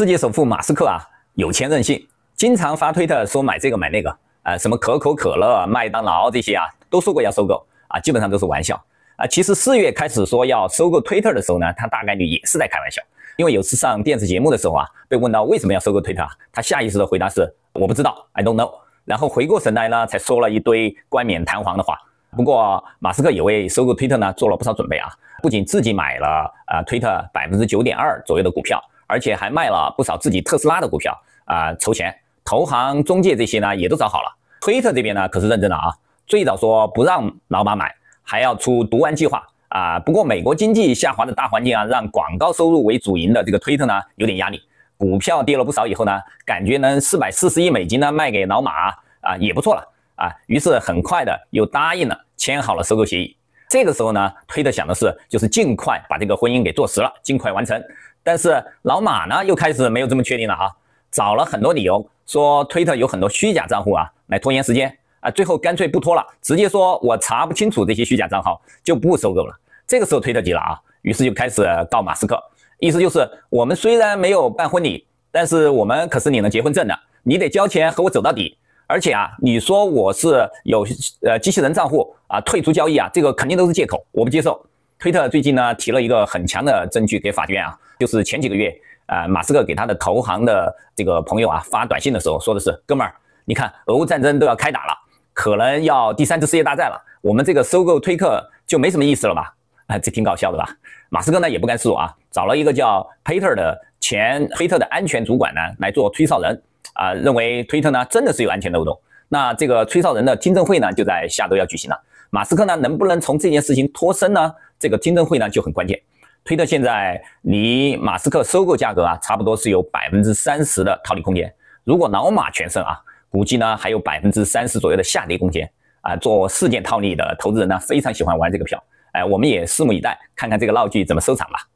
世界首富马斯克啊，有钱任性，经常发推特说买这个买那个，啊，什么可口可乐、麦当劳这些啊，都说过要收购啊，基本上都是玩笑啊。其实四月开始说要收购推特的时候呢，他大概率也是在开玩笑，因为有次上电视节目的时候啊，被问到为什么要收购推特，啊，他下意识的回答是我不知道，I don't know，然后回过神来呢，才说了一堆冠冕堂皇的话。不过马斯克也为收购推特呢做了不少准备啊，不仅自己买了啊推特百分之九点二左右的股票。而且还卖了不少自己特斯拉的股票啊，筹钱。投行、中介这些呢，也都找好了。推特这边呢，可是认真的啊。最早说不让老马买，还要出毒丸计划啊。不过美国经济下滑的大环境啊，让广告收入为主营的这个推特呢，有点压力。股票跌了不少以后呢，感觉能四百四十亿美金呢卖给老马啊，也不错了啊。于是很快的又答应了，签好了收购协议。这个时候呢，推特想的是，就是尽快把这个婚姻给做实了，尽快完成。但是老马呢又开始没有这么确定了啊，找了很多理由说推特有很多虚假账户啊，来拖延时间啊，最后干脆不拖了，直接说我查不清楚这些虚假账号就不收购了。这个时候推特急了啊，于是就开始告马斯克，意思就是我们虽然没有办婚礼，但是我们可是领了结婚证的，你得交钱和我走到底。而且啊，你说我是有呃机器人账户啊，退出交易啊，这个肯定都是借口，我不接受。推特最近呢提了一个很强的证据给法院啊，就是前几个月啊，马斯克给他的投行的这个朋友啊发短信的时候说的是：“哥们儿，你看俄乌战争都要开打了，可能要第三次世界大战了，我们这个收购推特就没什么意思了吧？”啊，这挺搞笑的吧？马斯克呢也不甘示弱啊，找了一个叫 Peter 的前推特的安全主管呢来做吹哨人啊，认为推特呢真的是有安全漏洞。那这个吹哨人的听证会呢就在下周要举行了。马斯克呢，能不能从这件事情脱身呢？这个听证会呢就很关键。推到现在，离马斯克收购价格啊，差不多是有百分之三十的套利空间。如果老马全胜啊，估计呢还有百分之三十左右的下跌空间啊。做事件套利的投资人呢，非常喜欢玩这个票。哎，我们也拭目以待，看看这个闹剧怎么收场吧。